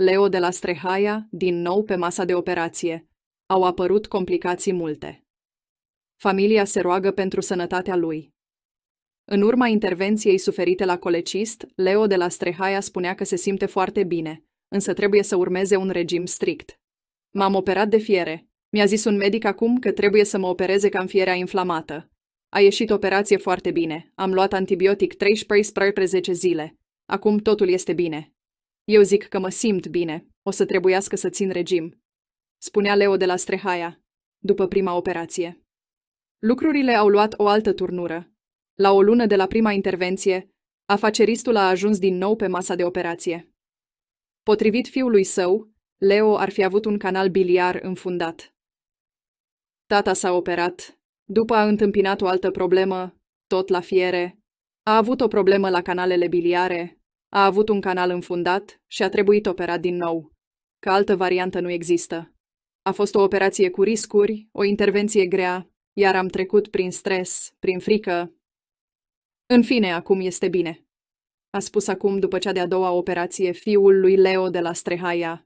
Leo de la Strehaia, din nou pe masa de operație. Au apărut complicații multe. Familia se roagă pentru sănătatea lui. În urma intervenției suferite la colecist, Leo de la Strehaia spunea că se simte foarte bine, însă trebuie să urmeze un regim strict. M-am operat de fiere. Mi-a zis un medic acum că trebuie să mă opereze cam fierea inflamată. A ieșit operație foarte bine. Am luat antibiotic 13 13 zile. Acum totul este bine. Eu zic că mă simt bine. O să trebuiască să țin regim. Spunea Leo de la Strehaia, după prima operație. Lucrurile au luat o altă turnură. La o lună de la prima intervenție, afaceristul a ajuns din nou pe masa de operație. Potrivit fiului său, Leo ar fi avut un canal biliar înfundat. Tata s-a operat, după a întâmpinat o altă problemă, tot la fiere, a avut o problemă la canalele biliare, a avut un canal înfundat și a trebuit operat din nou, că altă variantă nu există. A fost o operație cu riscuri, o intervenție grea, iar am trecut prin stres, prin frică. În fine, acum este bine, a spus acum după cea de-a doua operație fiul lui Leo de la Strehaia,